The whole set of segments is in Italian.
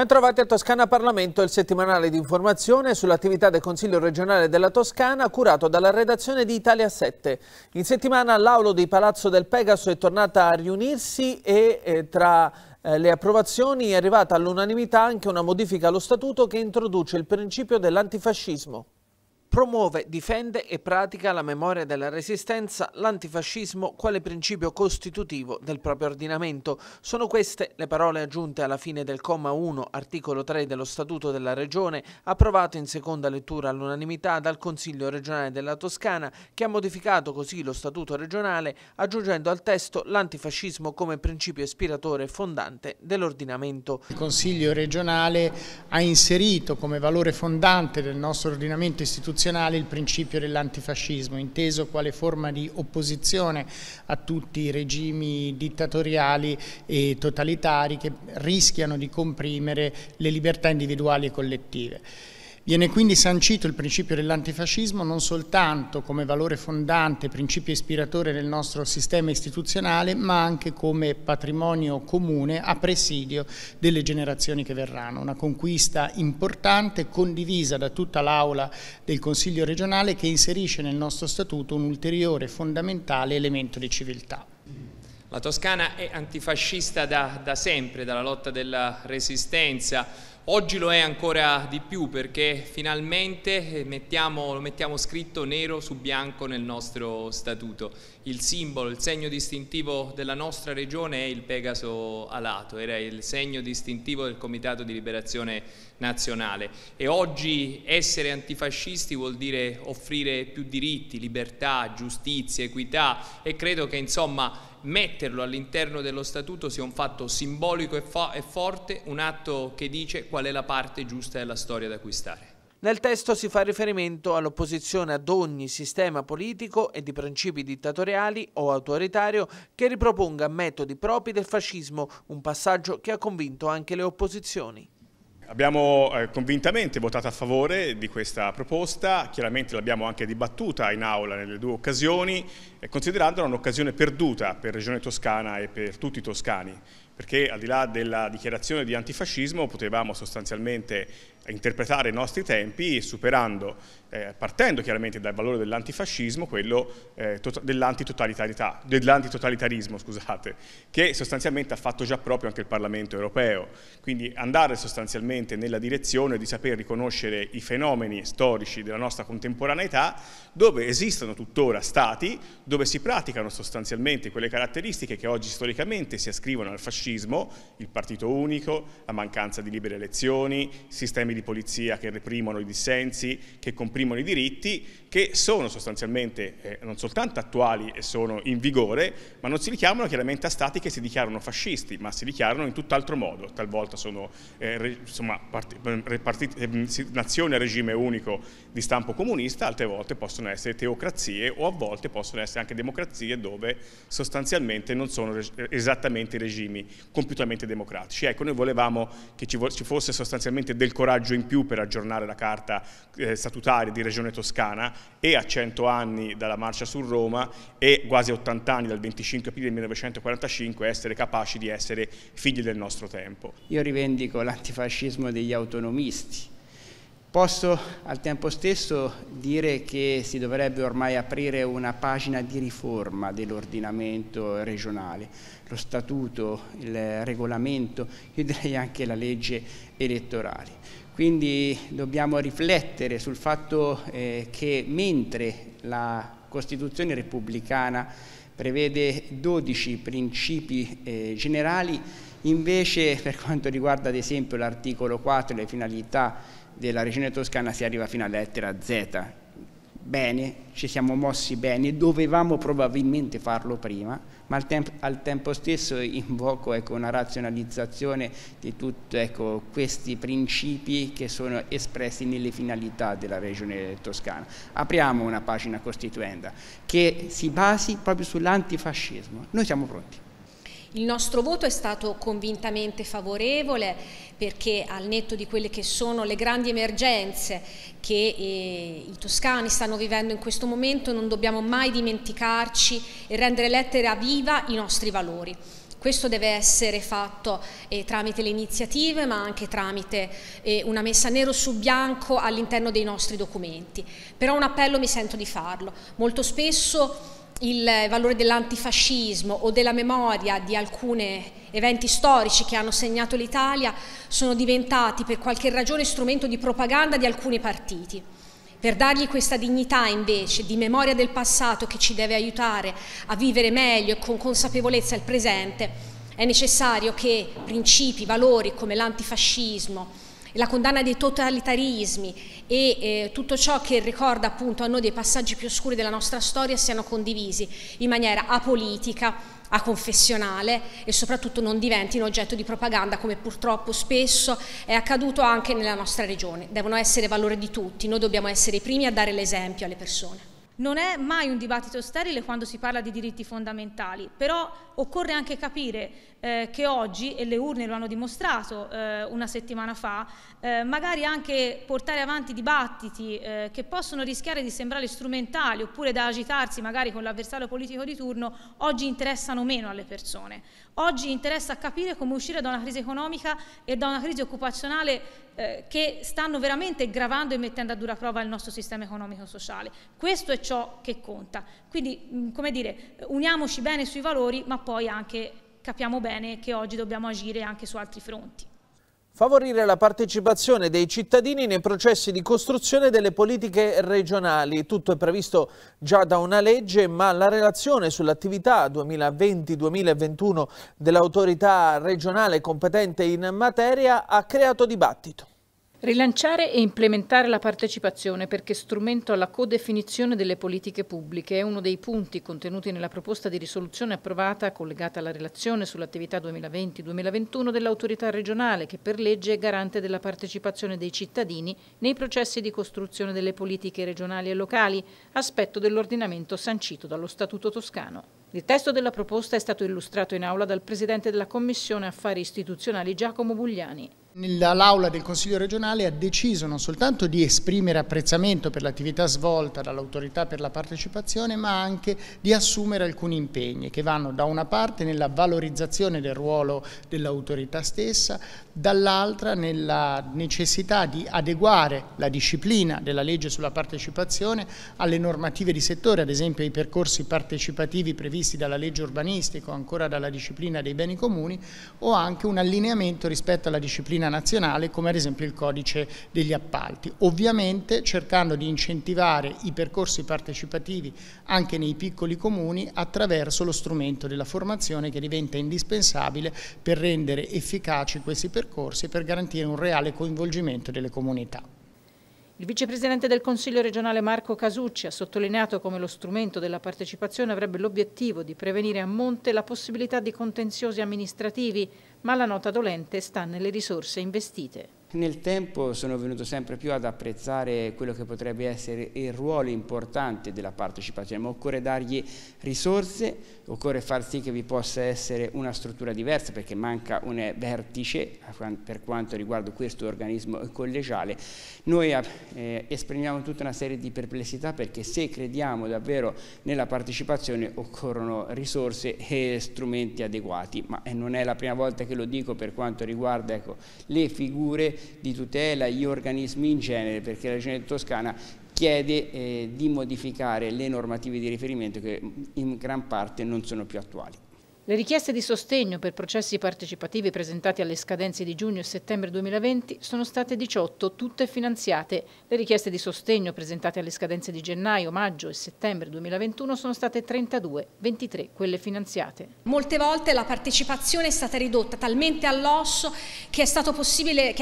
Bentrovati a Toscana Parlamento, il settimanale di informazione sull'attività del Consiglio regionale della Toscana curato dalla redazione di Italia 7. In settimana l'Aulo di Palazzo del Pegaso è tornata a riunirsi e eh, tra eh, le approvazioni è arrivata all'unanimità anche una modifica allo statuto che introduce il principio dell'antifascismo. Promuove, difende e pratica la memoria della resistenza, l'antifascismo quale principio costitutivo del proprio ordinamento. Sono queste le parole aggiunte alla fine del comma 1, articolo 3 dello Statuto della Regione, approvato in seconda lettura all'unanimità dal Consiglio regionale della Toscana, che ha modificato così lo Statuto regionale, aggiungendo al testo l'antifascismo come principio ispiratore e fondante dell'ordinamento. Il Consiglio regionale ha inserito come valore fondante del nostro ordinamento istituzionale costituzionale il principio dell'antifascismo, inteso quale forma di opposizione a tutti i regimi dittatoriali e totalitari che rischiano di comprimere le libertà individuali e collettive. Viene quindi sancito il principio dell'antifascismo non soltanto come valore fondante, principio ispiratore del nostro sistema istituzionale, ma anche come patrimonio comune a presidio delle generazioni che verranno. Una conquista importante, condivisa da tutta l'Aula del Consiglio regionale, che inserisce nel nostro statuto un ulteriore fondamentale elemento di civiltà. La Toscana è antifascista da, da sempre, dalla lotta della resistenza, Oggi lo è ancora di più perché finalmente eh, mettiamo, lo mettiamo scritto nero su bianco nel nostro statuto il simbolo, il segno distintivo della nostra regione è il Pegaso alato, era il segno distintivo del Comitato di Liberazione Nazionale e oggi essere antifascisti vuol dire offrire più diritti, libertà, giustizia, equità e credo che insomma metterlo all'interno dello statuto sia un fatto simbolico e, fo e forte, un atto che dice qual è la parte giusta della storia da acquistare. Nel testo si fa riferimento all'opposizione ad ogni sistema politico e di principi dittatoriali o autoritario che riproponga metodi propri del fascismo, un passaggio che ha convinto anche le opposizioni. Abbiamo eh, convintamente votato a favore di questa proposta, chiaramente l'abbiamo anche dibattuta in aula nelle due occasioni, eh, considerandola un'occasione perduta per Regione Toscana e per tutti i toscani, perché al di là della dichiarazione di antifascismo potevamo sostanzialmente interpretare i nostri tempi superando, eh, partendo chiaramente dal valore dell'antifascismo, quello eh, tota-, dell'antitotalitarismo, dell che sostanzialmente ha fatto già proprio anche il Parlamento europeo. Quindi andare sostanzialmente nella direzione di saper riconoscere i fenomeni storici della nostra contemporaneità, dove esistono tuttora stati, dove si praticano sostanzialmente quelle caratteristiche che oggi storicamente si ascrivono al fascismo, il partito unico, la mancanza di libere elezioni, sistemi di di polizia che reprimono i dissensi, che comprimono i diritti, che sono sostanzialmente eh, non soltanto attuali e sono in vigore, ma non si richiamano chiaramente a stati che si dichiarano fascisti, ma si dichiarano in tutt'altro modo, talvolta sono eh, re, insomma, part, ehm, part, eh, nazioni a regime unico di stampo comunista, altre volte possono essere teocrazie o a volte possono essere anche democrazie dove sostanzialmente non sono eh, esattamente regimi compiutamente democratici. Ecco, noi volevamo che ci, ci fosse sostanzialmente del coraggio passo in più per aggiornare la carta eh, statutaria di Regione Toscana e a 100 anni dalla marcia su Roma e quasi 80 anni dal 25 aprile 1945 essere capaci di essere figli del nostro tempo. Io rivendico l'antifascismo degli autonomisti. Posso al tempo stesso dire che si dovrebbe ormai aprire una pagina di riforma dell'ordinamento regionale, lo statuto, il regolamento, io direi anche la legge elettorale. Quindi dobbiamo riflettere sul fatto eh, che mentre la Costituzione repubblicana prevede 12 principi eh, generali, invece per quanto riguarda ad esempio l'articolo 4 e le finalità della Regione Toscana si arriva fino alla lettera Z, bene, ci siamo mossi bene, dovevamo probabilmente farlo prima, ma al, temp al tempo stesso invoco ecco, una razionalizzazione di tutti ecco, questi principi che sono espressi nelle finalità della regione toscana. Apriamo una pagina costituenda che si basi proprio sull'antifascismo. Noi siamo pronti. Il nostro voto è stato convintamente favorevole perché al netto di quelle che sono le grandi emergenze che eh, i toscani stanno vivendo in questo momento non dobbiamo mai dimenticarci e rendere lettera viva i nostri valori. Questo deve essere fatto eh, tramite le iniziative ma anche tramite eh, una messa nero su bianco all'interno dei nostri documenti. Però un appello mi sento di farlo. Molto spesso il valore dell'antifascismo o della memoria di alcuni eventi storici che hanno segnato l'Italia sono diventati per qualche ragione strumento di propaganda di alcuni partiti. Per dargli questa dignità invece di memoria del passato che ci deve aiutare a vivere meglio e con consapevolezza il presente, è necessario che principi, valori come l'antifascismo, la condanna dei totalitarismi e eh, tutto ciò che ricorda appunto a noi dei passaggi più oscuri della nostra storia siano condivisi in maniera apolitica, aconfessionale e soprattutto non diventino oggetto di propaganda come purtroppo spesso è accaduto anche nella nostra regione. Devono essere valore di tutti, noi dobbiamo essere i primi a dare l'esempio alle persone. Non è mai un dibattito sterile quando si parla di diritti fondamentali, però occorre anche capire eh, che oggi, e le urne lo hanno dimostrato eh, una settimana fa, eh, magari anche portare avanti dibattiti eh, che possono rischiare di sembrare strumentali oppure da agitarsi magari con l'avversario politico di turno, oggi interessano meno alle persone. Oggi interessa capire come uscire da una crisi economica e da una crisi occupazionale eh, che stanno veramente gravando e mettendo a dura prova il nostro sistema economico-sociale. Questo è ciò che conta. Quindi, mm, come dire, uniamoci bene sui valori, ma poi anche capiamo bene che oggi dobbiamo agire anche su altri fronti. Favorire la partecipazione dei cittadini nei processi di costruzione delle politiche regionali. Tutto è previsto già da una legge, ma la relazione sull'attività 2020-2021 dell'autorità regionale competente in materia ha creato dibattito. Rilanciare e implementare la partecipazione perché strumento alla codefinizione delle politiche pubbliche è uno dei punti contenuti nella proposta di risoluzione approvata collegata alla relazione sull'attività 2020-2021 dell'autorità regionale che per legge è garante della partecipazione dei cittadini nei processi di costruzione delle politiche regionali e locali, aspetto dell'ordinamento sancito dallo Statuto toscano. Il testo della proposta è stato illustrato in aula dal Presidente della Commissione Affari Istituzionali Giacomo Bugliani. L'aula del Consiglio regionale ha deciso non soltanto di esprimere apprezzamento per l'attività svolta dall'autorità per la partecipazione, ma anche di assumere alcuni impegni che vanno da una parte nella valorizzazione del ruolo dell'autorità stessa, dall'altra nella necessità di adeguare la disciplina della legge sulla partecipazione alle normative di settore, ad esempio ai percorsi partecipativi previsti dalla legge urbanistica o ancora dalla disciplina dei beni comuni, o anche un allineamento rispetto alla disciplina disciplina nazionale come ad esempio il codice degli appalti, ovviamente cercando di incentivare i percorsi partecipativi anche nei piccoli comuni attraverso lo strumento della formazione che diventa indispensabile per rendere efficaci questi percorsi e per garantire un reale coinvolgimento delle comunità. Il vicepresidente del Consiglio regionale Marco Casucci ha sottolineato come lo strumento della partecipazione avrebbe l'obiettivo di prevenire a monte la possibilità di contenziosi amministrativi ma la nota dolente sta nelle risorse investite nel tempo sono venuto sempre più ad apprezzare quello che potrebbe essere il ruolo importante della partecipazione, ma occorre dargli risorse, occorre far sì che vi possa essere una struttura diversa perché manca un vertice per quanto riguarda questo organismo collegiale. Noi eh, esprimiamo tutta una serie di perplessità perché se crediamo davvero nella partecipazione occorrono risorse e strumenti adeguati, ma eh, non è la prima volta che lo dico per quanto riguarda ecco, le figure di tutela gli organismi in genere perché la Regione Toscana chiede eh, di modificare le normative di riferimento che mm, in gran parte non sono più attuali. Le richieste di sostegno per processi partecipativi presentati alle scadenze di giugno e settembre 2020 sono state 18, tutte finanziate. Le richieste di sostegno presentate alle scadenze di gennaio, maggio e settembre 2021 sono state 32, 23 quelle finanziate. Molte volte la partecipazione è stata ridotta talmente all'osso che, che,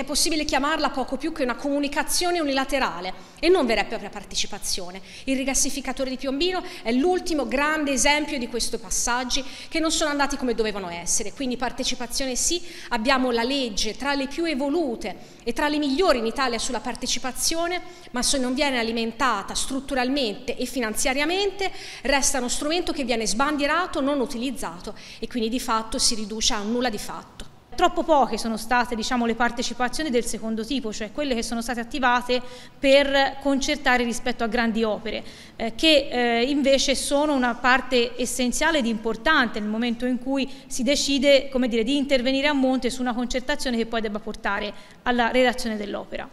è possibile chiamarla poco più che una comunicazione unilaterale e non vera e propria partecipazione. Il rigassificatore di Piombino è l'ultimo grande esempio di questi passaggi che non sono andati andati come dovevano essere, quindi partecipazione sì, abbiamo la legge tra le più evolute e tra le migliori in Italia sulla partecipazione, ma se non viene alimentata strutturalmente e finanziariamente resta uno strumento che viene sbandierato, non utilizzato e quindi di fatto si riduce a nulla di fatto troppo poche sono state diciamo, le partecipazioni del secondo tipo, cioè quelle che sono state attivate per concertare rispetto a grandi opere, eh, che eh, invece sono una parte essenziale ed importante nel momento in cui si decide dire, di intervenire a monte su una concertazione che poi debba portare alla redazione dell'opera.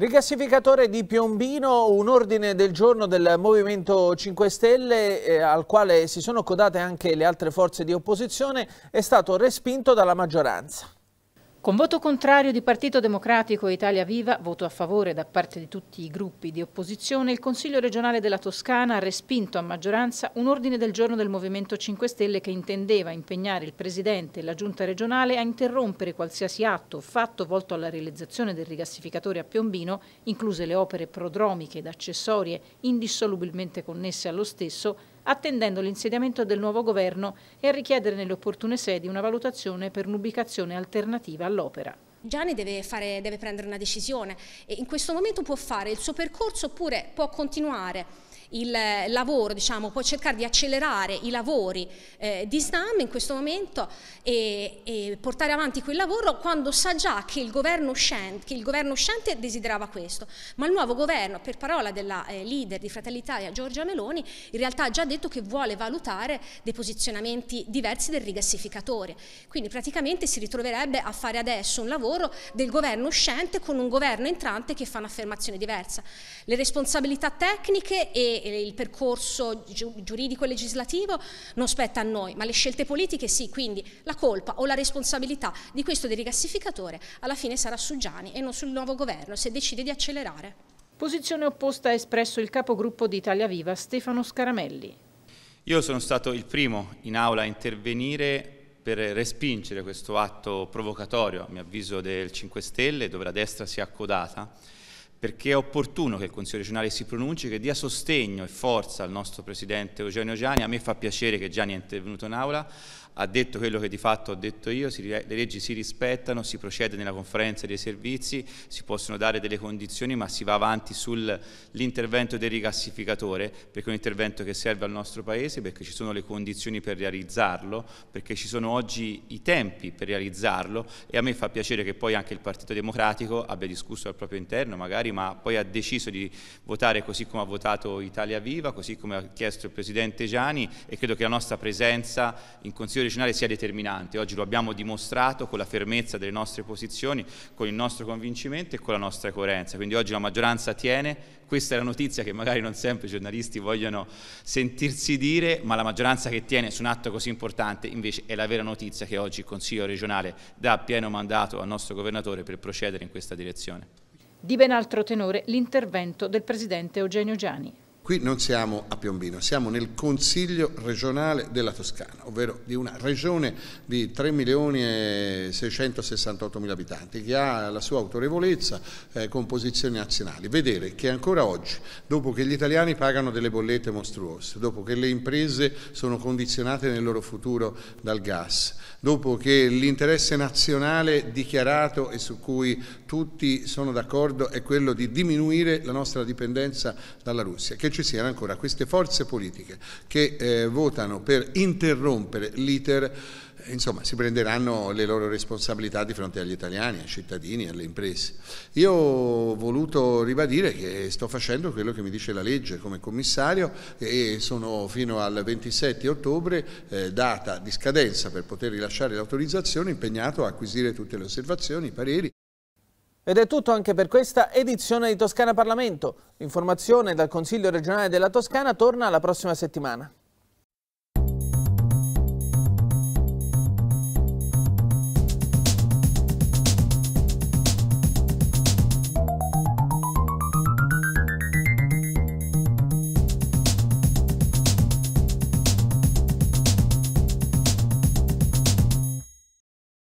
Rigassificatore di Piombino, un ordine del giorno del Movimento 5 Stelle eh, al quale si sono codate anche le altre forze di opposizione, è stato respinto dalla maggioranza. Con voto contrario di Partito Democratico e Italia Viva, voto a favore da parte di tutti i gruppi di opposizione, il Consiglio regionale della Toscana ha respinto a maggioranza un ordine del giorno del Movimento 5 Stelle che intendeva impegnare il Presidente e la Giunta regionale a interrompere qualsiasi atto o fatto volto alla realizzazione del rigassificatore a Piombino, incluse le opere prodromiche ed accessorie indissolubilmente connesse allo stesso, attendendo l'insediamento del nuovo governo e a richiedere nelle opportune sedi una valutazione per un'ubicazione alternativa all'opera. Gianni deve, fare, deve prendere una decisione e in questo momento può fare il suo percorso oppure può continuare il lavoro, diciamo, può cercare di accelerare i lavori eh, di Snam in questo momento e, e, portare avanti quel lavoro quando sa già che il governo uscente, che il governo uscente desiderava questo, ma il nuovo governo, per parola della eh, leader di Fratelli Italia Giorgia Meloni, in realtà ha già detto che vuole valutare dei posizionamenti diversi del rigassificatore, quindi praticamente si ritroverebbe a fare adesso un lavoro del governo uscente con un governo entrante che fa un'affermazione diversa. Le responsabilità tecniche e il percorso giuridico e legislativo non spetta a noi, ma le scelte politiche sì, quindi la colpa o la responsabilità di questo derigassificatore alla fine sarà su Gianni e non sul nuovo governo se decide di accelerare. Posizione opposta ha espresso il capogruppo di Italia Viva Stefano Scaramelli. Io sono stato il primo in aula a intervenire per respingere questo atto provocatorio, a mio avviso, del 5 Stelle, dove la destra si è accodata perché è opportuno che il Consiglio regionale si pronunci, che dia sostegno e forza al nostro Presidente Eugenio Giani. A me fa piacere che Gianni è intervenuto in aula, ha detto quello che di fatto ho detto io, si, le leggi si rispettano, si procede nella conferenza dei servizi, si possono dare delle condizioni, ma si va avanti sull'intervento del rigassificatore, perché è un intervento che serve al nostro Paese, perché ci sono le condizioni per realizzarlo, perché ci sono oggi i tempi per realizzarlo e a me fa piacere che poi anche il Partito Democratico abbia discusso al proprio interno, magari fuori, ma poi ha deciso di votare così come ha votato Italia Viva, così come ha chiesto il Presidente Gianni e credo che la nostra presenza in Consiglio regionale sia determinante. Oggi lo abbiamo dimostrato con la fermezza delle nostre posizioni, con il nostro convincimento e con la nostra coerenza. Quindi oggi la maggioranza tiene, questa è la notizia che magari non sempre i giornalisti vogliono sentirsi dire, ma la maggioranza che tiene su un atto così importante invece è la vera notizia che oggi il Consiglio regionale dà pieno mandato al nostro governatore per procedere in questa direzione. Di ben altro tenore l'intervento del presidente Eugenio Giani. Qui non siamo a Piombino, siamo nel Consiglio regionale della Toscana, ovvero di una regione di 3 milioni e 668 mila abitanti che ha la sua autorevolezza eh, con posizioni nazionali. Vedere che ancora oggi, dopo che gli italiani pagano delle bollette mostruose, dopo che le imprese sono condizionate nel loro futuro dal gas, dopo che l'interesse nazionale dichiarato e su cui tutti sono d'accordo è quello di diminuire la nostra dipendenza dalla Russia, che ci siano ancora queste forze politiche che eh, votano per interrompere l'iter eh, insomma, si prenderanno le loro responsabilità di fronte agli italiani, ai cittadini, alle imprese. Io ho voluto ribadire che sto facendo quello che mi dice la legge come commissario e sono fino al 27 ottobre, eh, data di scadenza per poter rilasciare l'autorizzazione, impegnato a acquisire tutte le osservazioni, i pareri. Ed è tutto anche per questa edizione di Toscana Parlamento. L'informazione dal Consiglio regionale della Toscana torna la prossima settimana.